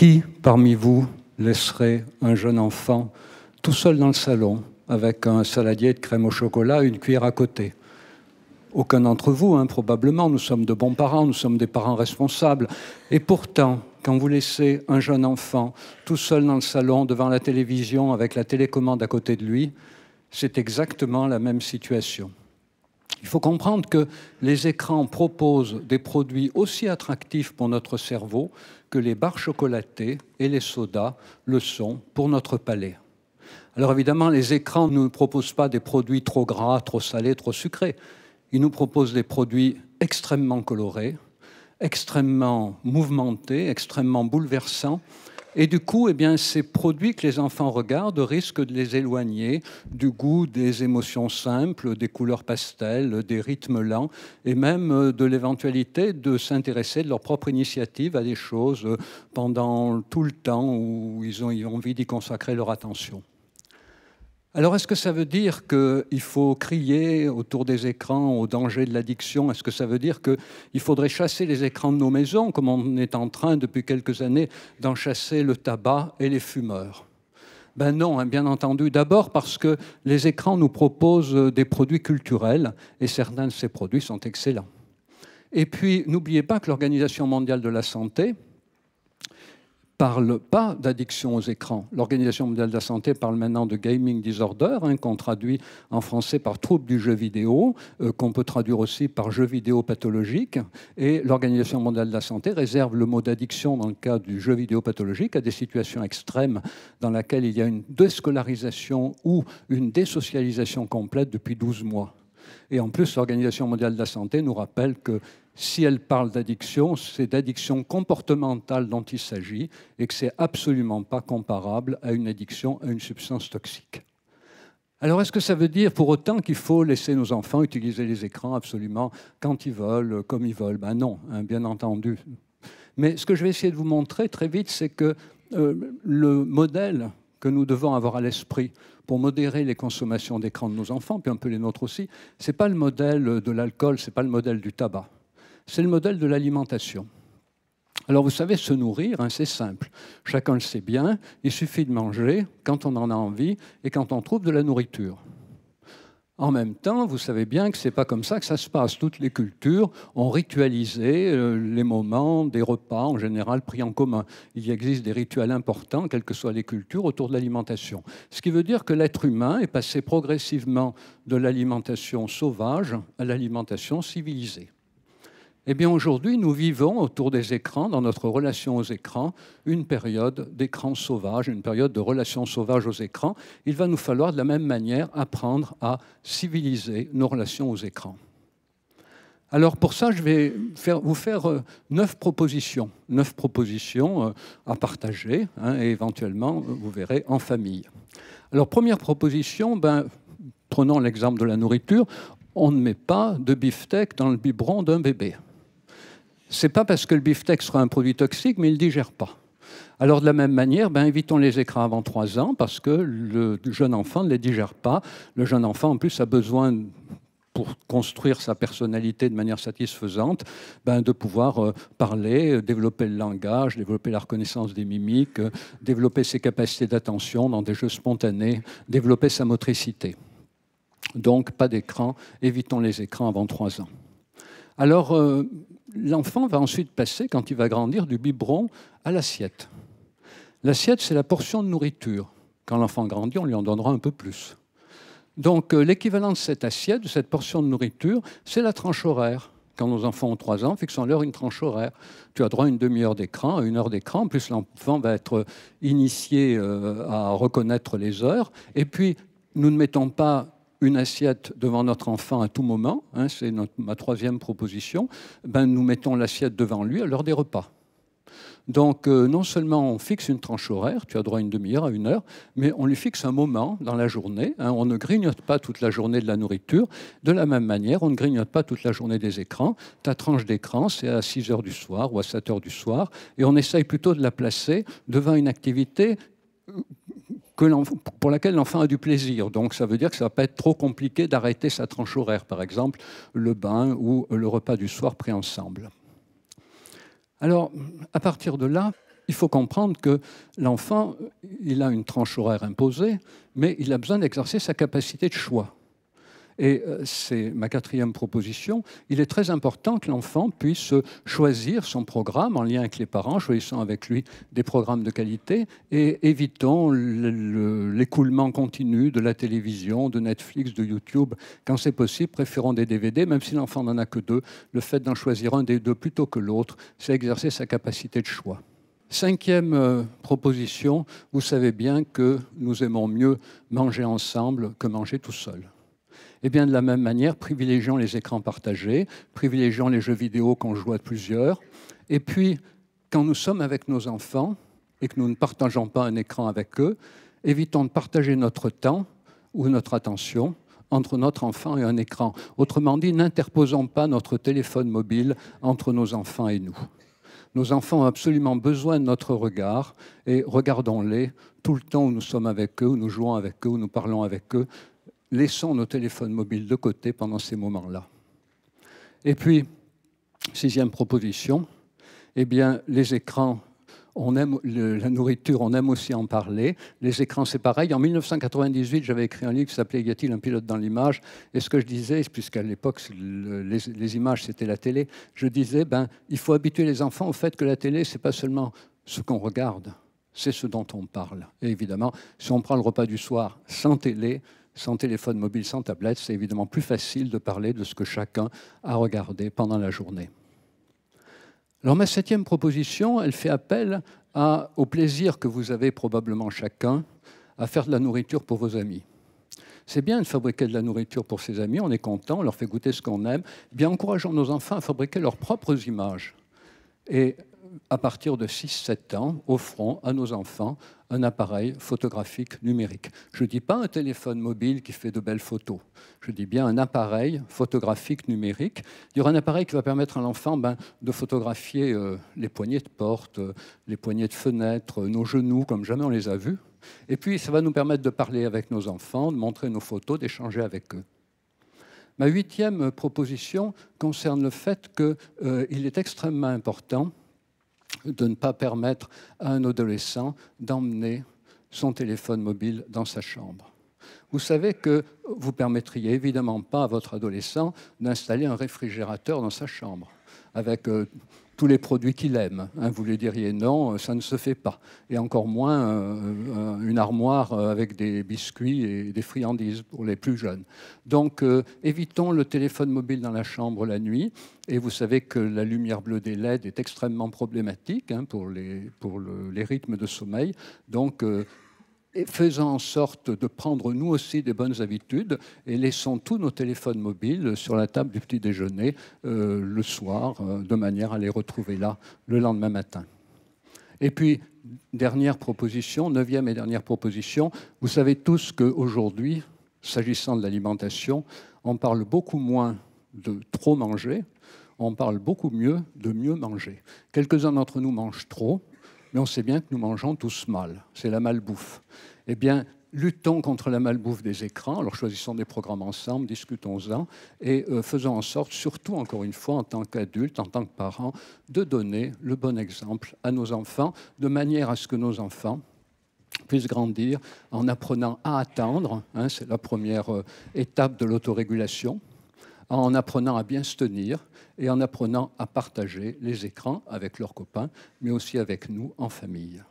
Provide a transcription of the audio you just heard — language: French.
Qui parmi vous laisserait un jeune enfant tout seul dans le salon avec un saladier de crème au chocolat, une cuillère à côté Aucun d'entre vous, hein, probablement. Nous sommes de bons parents, nous sommes des parents responsables. Et pourtant, quand vous laissez un jeune enfant tout seul dans le salon, devant la télévision, avec la télécommande à côté de lui, c'est exactement la même situation. Il faut comprendre que les écrans proposent des produits aussi attractifs pour notre cerveau que les barres chocolatées et les sodas le sont pour notre palais. Alors évidemment, les écrans ne nous proposent pas des produits trop gras, trop salés, trop sucrés. Ils nous proposent des produits extrêmement colorés, extrêmement mouvementés, extrêmement bouleversants, et du coup, eh bien, ces produits que les enfants regardent risquent de les éloigner du goût des émotions simples, des couleurs pastelles, des rythmes lents, et même euh, de l'éventualité de s'intéresser de leur propre initiative à des choses euh, pendant tout le temps où ils ont envie d'y consacrer leur attention. Alors, est-ce que ça veut dire qu'il faut crier autour des écrans au danger de l'addiction Est-ce que ça veut dire qu'il faudrait chasser les écrans de nos maisons, comme on est en train depuis quelques années d'en chasser le tabac et les fumeurs ben non, hein, bien entendu. D'abord parce que les écrans nous proposent des produits culturels et certains de ces produits sont excellents. Et puis, n'oubliez pas que l'Organisation mondiale de la santé, parle pas d'addiction aux écrans. L'Organisation mondiale de la santé parle maintenant de gaming disorder, hein, qu'on traduit en français par trouble du jeu vidéo, euh, qu'on peut traduire aussi par jeu vidéo pathologique. Et l'Organisation mondiale de la santé réserve le mot d'addiction dans le cas du jeu vidéo pathologique à des situations extrêmes dans lesquelles il y a une déscolarisation ou une désocialisation complète depuis 12 mois. Et en plus, l'Organisation mondiale de la santé nous rappelle que si elle parle d'addiction, c'est d'addiction comportementale dont il s'agit et que c'est absolument pas comparable à une addiction à une substance toxique. Alors, est-ce que ça veut dire pour autant qu'il faut laisser nos enfants utiliser les écrans absolument quand ils veulent, comme ils veulent Ben non, hein, bien entendu. Mais ce que je vais essayer de vous montrer très vite, c'est que euh, le modèle que nous devons avoir à l'esprit pour modérer les consommations d'écran de nos enfants, puis un peu les nôtres aussi, ce n'est pas le modèle de l'alcool, ce n'est pas le modèle du tabac, c'est le modèle de l'alimentation. Alors vous savez, se nourrir, hein, c'est simple. Chacun le sait bien, il suffit de manger quand on en a envie et quand on trouve de la nourriture. En même temps, vous savez bien que ce n'est pas comme ça que ça se passe. Toutes les cultures ont ritualisé euh, les moments des repas, en général pris en commun. Il existe des rituels importants, quelles que soient les cultures, autour de l'alimentation. Ce qui veut dire que l'être humain est passé progressivement de l'alimentation sauvage à l'alimentation civilisée. Eh bien aujourd'hui, nous vivons autour des écrans, dans notre relation aux écrans, une période d'écran sauvage, une période de relation sauvage aux écrans. Il va nous falloir de la même manière apprendre à civiliser nos relations aux écrans. Alors pour ça, je vais vous faire euh, neuf propositions, neuf propositions euh, à partager, hein, et éventuellement, euh, vous verrez, en famille. Alors première proposition, ben, prenons l'exemple de la nourriture, on ne met pas de beefsteak dans le biberon d'un bébé c'est pas parce que le beefsteak sera un produit toxique, mais il ne digère pas. Alors de la même manière, ben, évitons les écrans avant 3 ans parce que le jeune enfant ne les digère pas. Le jeune enfant, en plus, a besoin pour construire sa personnalité de manière satisfaisante, ben, de pouvoir euh, parler, euh, développer le langage, développer la reconnaissance des mimiques, euh, développer ses capacités d'attention dans des jeux spontanés, développer sa motricité. Donc pas d'écran, évitons les écrans avant 3 ans. Alors, l'enfant va ensuite passer, quand il va grandir, du biberon à l'assiette. L'assiette, c'est la portion de nourriture. Quand l'enfant grandit, on lui en donnera un peu plus. Donc euh, l'équivalent de cette assiette, de cette portion de nourriture, c'est la tranche horaire. Quand nos enfants ont 3 ans, fixons-leur une tranche horaire. Tu as droit à une demi-heure d'écran, à une heure d'écran, plus l'enfant va être initié euh, à reconnaître les heures. Et puis, nous ne mettons pas une assiette devant notre enfant à tout moment, hein, c'est ma troisième proposition, ben, nous mettons l'assiette devant lui à l'heure des repas. Donc euh, non seulement on fixe une tranche horaire, tu as droit à une demi-heure, à une heure, mais on lui fixe un moment dans la journée. Hein. on ne grignote pas toute la journée de la nourriture. De la même manière, on ne grignote pas toute la journée des écrans. Ta tranche d'écran, c'est à 6 heures du soir ou à 7 heures du soir. Et on essaye plutôt de la placer devant une activité pour laquelle l'enfant a du plaisir. Donc ça veut dire que ça ne va pas être trop compliqué d'arrêter sa tranche horaire, par exemple le bain ou le repas du soir pris ensemble. Alors, à partir de là, il faut comprendre que l'enfant, il a une tranche horaire imposée, mais il a besoin d'exercer sa capacité de choix et euh, c'est ma quatrième proposition, il est très important que l'enfant puisse choisir son programme en lien avec les parents, choisissant avec lui des programmes de qualité et évitons l'écoulement continu de la télévision, de Netflix, de YouTube, quand c'est possible, préférons des DVD, même si l'enfant n'en a que deux, le fait d'en choisir un des deux plutôt que l'autre, c'est exercer sa capacité de choix. Cinquième euh, proposition, vous savez bien que nous aimons mieux manger ensemble que manger tout seul. Eh bien, de la même manière, privilégions les écrans partagés, privilégions les jeux vidéo qu'on joue à plusieurs. Et puis, quand nous sommes avec nos enfants et que nous ne partageons pas un écran avec eux, évitons de partager notre temps ou notre attention entre notre enfant et un écran. Autrement dit, n'interposons pas notre téléphone mobile entre nos enfants et nous. Nos enfants ont absolument besoin de notre regard et regardons-les tout le temps où nous sommes avec eux, où nous jouons avec eux, où nous parlons avec eux, laissons nos téléphones mobiles de côté pendant ces moments-là. Et puis, sixième proposition, eh bien, les écrans, on aime la nourriture, on aime aussi en parler. Les écrans, c'est pareil. En 1998, j'avais écrit un livre qui s'appelait Y a-t-il un pilote dans l'image Et ce que je disais, puisqu'à l'époque, les, les, images, c'était la télé, je disais, ben, il faut habituer les enfants au fait que la télé, c'est pas seulement ce qu'on regarde, c'est ce dont on parle. Et évidemment, si on prend le repas du soir sans télé, sans téléphone mobile, sans tablette, c'est évidemment plus facile de parler de ce que chacun a regardé pendant la journée. Alors ma septième proposition, elle fait appel à, au plaisir que vous avez probablement chacun à faire de la nourriture pour vos amis. C'est bien de fabriquer de la nourriture pour ses amis, on est content, on leur fait goûter ce qu'on aime. Eh bien, encourageons nos enfants à fabriquer leurs propres images. Et à partir de 6-7 ans, offrons à nos enfants un appareil photographique numérique. Je ne dis pas un téléphone mobile qui fait de belles photos. Je dis bien un appareil photographique numérique. Il y aura un appareil qui va permettre à l'enfant ben, de photographier euh, les poignées de porte, euh, les poignées de fenêtre, euh, nos genoux, comme jamais on les a vus. Et puis, ça va nous permettre de parler avec nos enfants, de montrer nos photos, d'échanger avec eux. Ma huitième proposition concerne le fait qu'il est extrêmement important de ne pas permettre à un adolescent d'emmener son téléphone mobile dans sa chambre. Vous savez que vous ne permettriez évidemment pas à votre adolescent d'installer un réfrigérateur dans sa chambre, avec euh, tous les produits qu'il aime. Hein, vous lui diriez non, euh, ça ne se fait pas. Et encore moins euh, euh, une armoire avec des biscuits et des friandises pour les plus jeunes. Donc évitons le téléphone mobile dans la chambre la nuit. Et vous savez que la lumière bleue des LED est extrêmement problématique hein, pour, les, pour les rythmes de sommeil. Donc et faisons en sorte de prendre nous aussi des bonnes habitudes et laissons tous nos téléphones mobiles sur la table du petit déjeuner euh, le soir, euh, de manière à les retrouver là le lendemain matin. Et puis, dernière proposition, neuvième et dernière proposition, vous savez tous qu'aujourd'hui, s'agissant de l'alimentation, on parle beaucoup moins de trop manger, on parle beaucoup mieux de mieux manger. Quelques-uns d'entre nous mangent trop, mais on sait bien que nous mangeons tous mal. C'est la malbouffe. Eh bien, luttons contre la malbouffe des écrans, alors choisissons des programmes ensemble, discutons-en, et euh, faisons en sorte, surtout encore une fois en tant qu'adultes, en tant que parents, de donner le bon exemple à nos enfants, de manière à ce que nos enfants puissent grandir en apprenant à attendre, hein. c'est la première euh, étape de l'autorégulation, en apprenant à bien se tenir et en apprenant à partager les écrans avec leurs copains, mais aussi avec nous en famille.